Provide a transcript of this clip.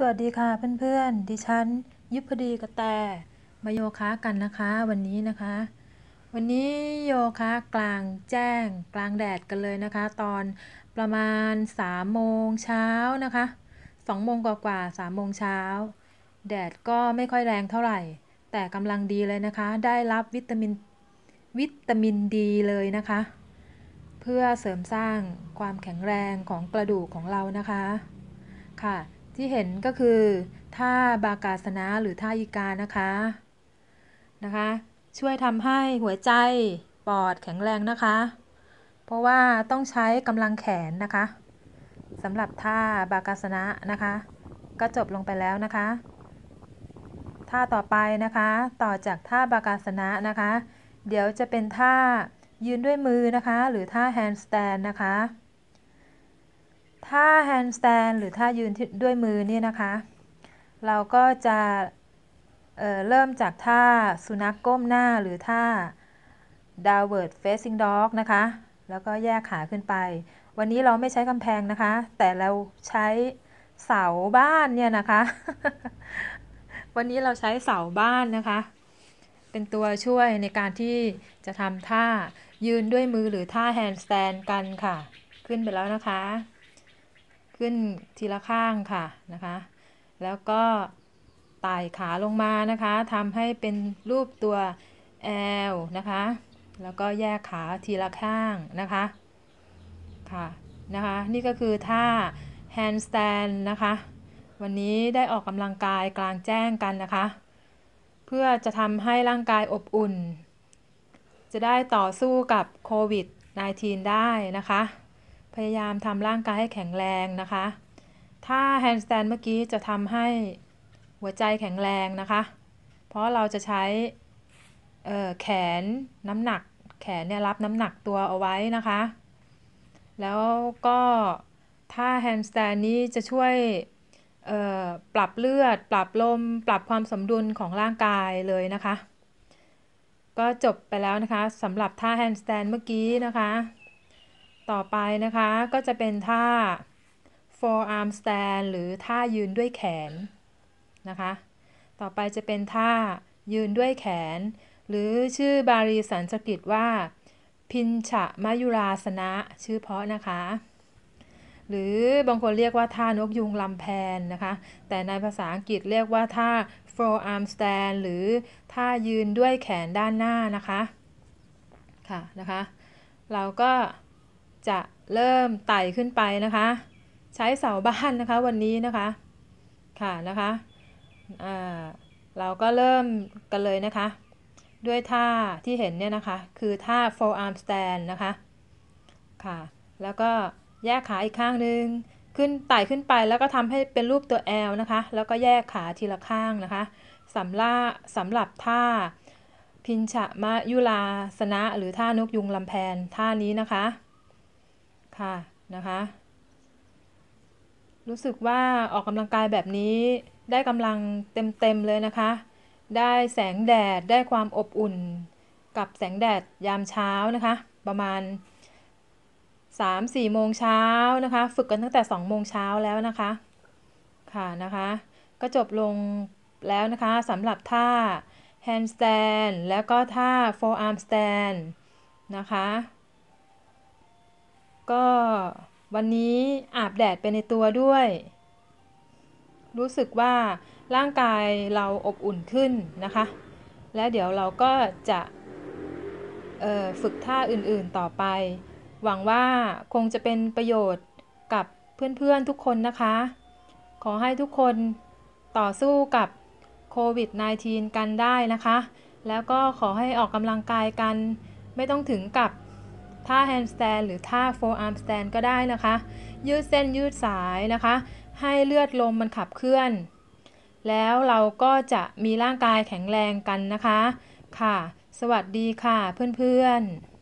สวัสดีค่ะเพื่อน ๆ ดิฉันยุพดีกระแตมาโยคะกันนะคะ วันนี้นะคะ วันนี้โยคะกลางแจ้งกลางแดดกันเลยนะคะ ตอนประมาณ3โมงเช้านะคะ2โมงกว่าๆ3โมงเช้า แดดก็ไม่ค่อยแรงเท่าไหร่ แต่กำลังดีเลยนะคะได้รับวิตามินวิตามินดีเลยนะคะ เพื่อเสริมสร้างความแข็งแรงของกระดูกของเรานะคะค่ะที่เห็นก็คือ ท่าบากาสนะหรือท่ายิกานะคะนะคะ ช่วยทำให้หัวใจปอดแข็งแรงนะคะ เพราะว่าต้องใช้กำลังแขนนะคะสำหรับท่าบากาสนะนะคะ ก็จบลงไปแล้วนะคะท่าต่อไปนะคะ ต่อจากท่าบากาสนะนะคะ เดี๋ยวจะเป็นท่ายืนด้วยมือนะคะหรือท่าแฮนด์สแตนนะคะท่าแฮนด์สแตนหรือท่ายืนด้วยมือเนี่ยนะคะ เราก็จะเเริ่มจากท่าสุนัขกก้มหน้าหรือท่า downward facing dog นะคะ แล้วก็แยกขาขึ้นไป วันนี้เราไม่ใช้กำแพงนะคะ แต่เราใช้เสาบ้านเนี่ยนะคะ วันนี้เราใช้เสาบ้านนะคะ เป็นตัวช่วยในการที่จะทำท่ายืนด้วยมือหรือท่าแฮนด์สแตนกันค่ะ ขึ้นไปแล้วนะคะขึ้นทีละข้างค่ะนะคะ แล้วก็ไต่ขาลงมานะคะ ทำให้เป็นรูปตัว L นะคะ แล้วก็แยกขาทีละข้างนะคะ ค่ะนะคะ นี่ก็คือท่า handstand นะคะ วันนี้ได้ออกกำลังกายกลางแจ้งกันนะคะ เพื่อจะทำให้ร่างกายอบอุ่น จะได้ต่อสู้กับโควิด -19 ได้นะคะพยายามทำร่างกายให้แข็งแรงนะคะ ถ้าแฮนด์สแตนเมื่อกี้จะทำให้หัวใจแข็งแรงนะคะ เพราะเราจะใช้แขนน้ำหนักแขนเนี่ยรับน้ำหนักตัวเอาไว้นะคะ แล้วก็ถ้าแฮนด์สแตนนี้จะช่วยปรับเลือดปรับลมปรับความสมดุลของร่างกายเลยนะคะ ก็จบไปแล้วนะคะสำหรับท่าแฮนด์สแตนเมื่อกี้นะคะต่อไปนะคะก็จะเป็นท่า forearm stand หรือท่ายืนด้วยแขน นะคะ ต่อไปจะเป็นท่ายืนด้วยแขน หรือชื่อบาลีสันสกฤตว่าพินฉะมายุราสนะชื่อเพาะนะคะ หรือบางคนเรียกว่า ท่านกยุงลำแพนนะคะแต่ในภาษาอังกฤษเรียกว่าท่า forearm stand หรือท่ายืนด้วยแขนด้านหน้านะคะค่ะนะคะเราก็จะเริ่มไต่ขึ้นไปนะคะ ใช้เสาบ้านนะคะวันนี้นะคะ ค่ะนะคะ เราก็เริ่มกันเลยนะคะ ด้วยท่าที่เห็นเนี่ยนะคะ คือท่า forearm stand นะคะ ค่ะ แล้วก็แยกขาอีกข้างหนึ่ง ขึ้นไต่ขึ้นไปแล้วก็ทำให้เป็นรูปตัว L นะคะ แล้วก็แยกขาทีละข้างนะคะสำล่าสำหรับท่าพินชะมะยุลาสนะ หรือท่านกยุงลำแพนท่านี้นะคะค่ะนะคะ รู้สึกว่าออกกำลังกายแบบนี้ได้กำลังเต็มๆเลยนะคะ ได้แสงแดดได้ความอบอุ่นกับแสงแดดยามเช้านะคะ ประมาณ 3-4โมงเช้านะคะ ฝึกกันตั้งแต่ 2 โมงเช้าแล้วนะคะค่ะนะคะ ก็จบลงแล้วนะคะสำหรับท่า handstand แล้วก็ท่า forearm stand นะคะก็วันนี้อาบแดดไปในตัวด้วย รู้สึกว่าร่างกายเราอบอุ่นขึ้นนะคะ และเดี๋ยวเราก็จะฝึกท่าอื่นๆต่อไป หวังว่าคงจะเป็นประโยชน์กับเพื่อนๆทุกคนนะคะ ขอให้ทุกคนต่อสู้กับโควิด -19 กันได้นะคะ แล้วก็ขอให้ออกกำลังกายกัน ไม่ต้องถึงกับท่าแฮนด์สแตนหรือท่าโฟร์อาร์มสแตนก็ได้นะคะ ยืดเส้น ยืดสายนะคะ ให้เลือดลมมันขับเคลื่อน แล้วเราก็จะมีร่างกายแข็งแรงกันนะคะ ค่ะ สวัสดีค่ะเพื่อน ๆ